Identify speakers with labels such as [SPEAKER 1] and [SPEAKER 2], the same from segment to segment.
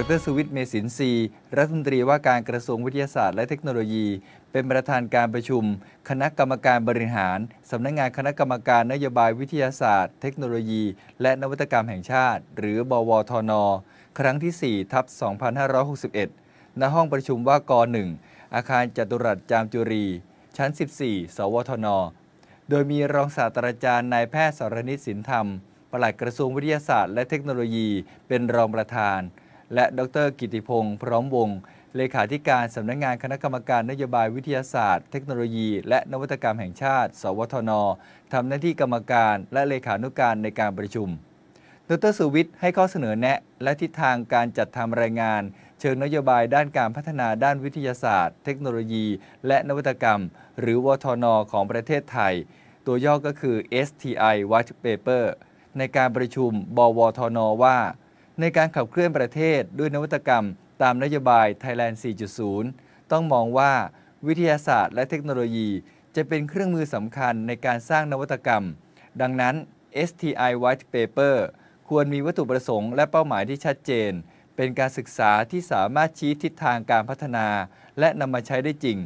[SPEAKER 1] ดรสุวิทย์เมษินทรีรัฐมนตรีว่าการกระทรวงวิทยาศาสตร์และเทคโนโลยี เป็นประธานการประชุมคณะกรรมการบริหารสำนักงงานคณะกรรมการนโยบายวิทยาศาสตร์ เทคโนโลยี และนวัตกรรมแห่งชาติ หรือบวทน ครั้งที่ 4ทับ2561ณห้องประชุมว่าก1อาคารจตุรัสจามจุรี ชั้น 14 สวทน โดยมีรองศาสตราจารย์นายแพทย์สรนิตสินธรรมปลัดกระทรวงวิทยาศาสตร์และเทคโนโลยี เป็นรองประธานและดรกิติพงศ์พร้อมวง เลขาธิการสำนักงงานคณะกรรมการนโยบายวิทยาศาสตร์ เทคโนโลยี และนวัตกรรมแห่งชาติ สวทนทำหน้าที่กรรมการ และเลขานุการในการประชุม ดรสุวิทย์ให้ข้อเสนอแนะ และทิศทางการจัดทำรายงาน เชิงนโยบายด้านการพัฒนาด้านวิทยาศาสตร์ เทคโนโลยี และนวัตกรรม หรือวทน ของประเทศไทย ตัวย่อก็คือ STI White Paper ในการประชุมบวทนว่าในการขับเคลื่อนประเทศด้วยนวัตกรรมตามนโยบาย Thailand 4.0 ต้องมองว่าวิทยาศาสตร์และเทคโนโลยีจะเป็นเครื่องมือสำคัญในการสร้างนวัตกรรม ดังนั้น STI White Paper ควรมีวัตถุประสงค์และเป้าหมายที่ชัดเจน เป็นการศึกษาที่สามารถชี้ทิศทางการพัฒนาและนำมาใช้ได้จริง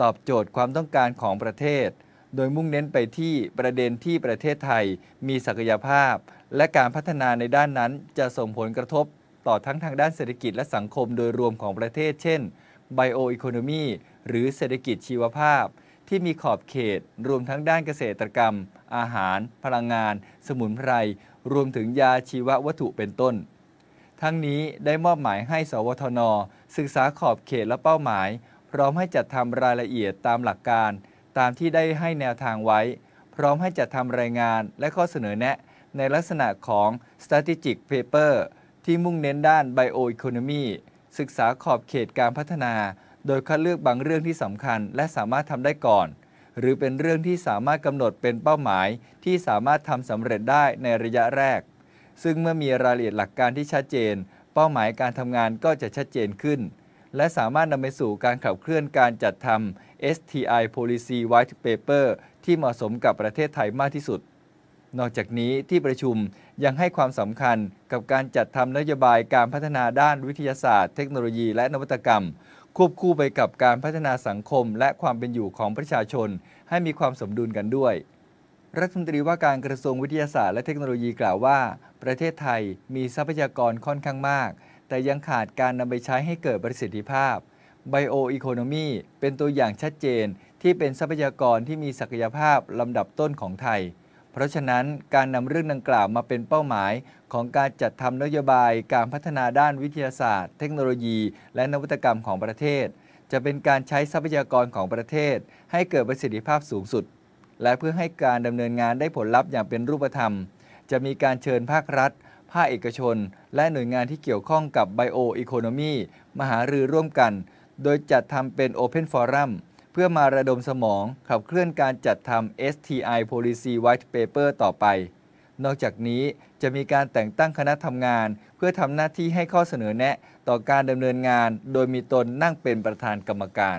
[SPEAKER 1] ตอบโจทย์ความต้องการของประเทศโดยมุ่งเน้นไปที่ประเด็นที่ประเทศไทยมีศักยภาพ และการพัฒนาในด้านนั้นจะส่งผลกระทบต่อทั้งทางด้านเศรษฐกิจและสังคมโดยรวมของประเทศ เช่นไบโออีโคโนมีหรือเศรษฐกิจชีวภาพ ที่มีขอบเขตรวมทั้งด้านเกษตรกรรม อาหาร พลังงาน สมุนไพร รวมถึงยาชีววัตถุเป็นต้น ทั้งนี้ได้มอบหมายให้ สวทน ศึกษาขอบเขตและเป้าหมาย พร้อมให้จัดทำรายละเอียดตามหลักการตามที่ได้ให้แนวทางไว้ พร้อมให้จัดทำรายงานและข้อเสนอแนะในลักษณะของ strategic paper ที่มุ่งเน้นด้าน bioeconomy ศึกษาขอบเขตการพัฒนา โดยคัดเลือกบางเรื่องที่สำคัญและสามารถทำได้ก่อน หรือเป็นเรื่องที่สามารถกำหนดเป็นเป้าหมายที่สามารถทำสำเร็จได้ในระยะแรก ซึ่งเมื่อมีรายละเอียดหลักการที่ชัดเจน เป้าหมายการทำงานก็จะชัดเจนขึ้น และสามารถนำไปสู่การขับเคลื่อนการจัดทำ STI Policy White Paper ที่เหมาะสมกับประเทศไทยมากที่สุด นอกจากนี้ที่ประชุมยังให้ความสำคัญกับการจัดทำนโยบายการพัฒนาด้านวิทยาศาสตร์เทคโนโลยีและนวัตกรรม ควบคู่ไปกับการพัฒนาสังคมและความเป็นอยู่ของประชาชนให้มีความสมดุลกันด้วย รัฐมนตรีว่าการกระทรวงวิทยาศาสตร์และเทคโนโลยีกล่าวว่า ประเทศไทยมีทรัพยากรค่อนข้างมาก แต่ยังขาดการนำไปใช้ให้เกิดประสิทธิภาพไบโออีโคโนมีเป็นตัวอย่างชัดเจนที่เป็นทรัพยากรที่มีศักยภาพลำดับต้นของไทย เพราะฉะนั้นการนำเรื่องดังกล่าวมาเป็นเป้าหมายของการจัดทำนโยบายการพัฒนาด้านวิทยาศาสตร์ เทคโนโลยี และนวัตกรรมของประเทศ จะเป็นการใช้ทรัพยากรของประเทศ ให้เกิดประสิทธิภาพสูงสุด และเพื่อให้การดำเนินงานได้ผลลัพธ์อย่างเป็นรูปธรรมจะมีการเชิญภาครัฐภาคเอกชน และหน่วยงานที่เกี่ยวข้องกับไบโออีโคโนมีมหารือร่วมกันโดยจัดทำเป็น Open Forum เพื่อมาระดมสมองขับเคลื่อนการจัดทำ STI Policy White Paper ต่อไป นอกจากนี้จะมีการแต่งตั้งคณะทำงาน เพื่อทำหน้าที่ให้ข้อเสนอแนะต่อการดำเนินงานโดยมีตนนั่งเป็นประธานกรรมการ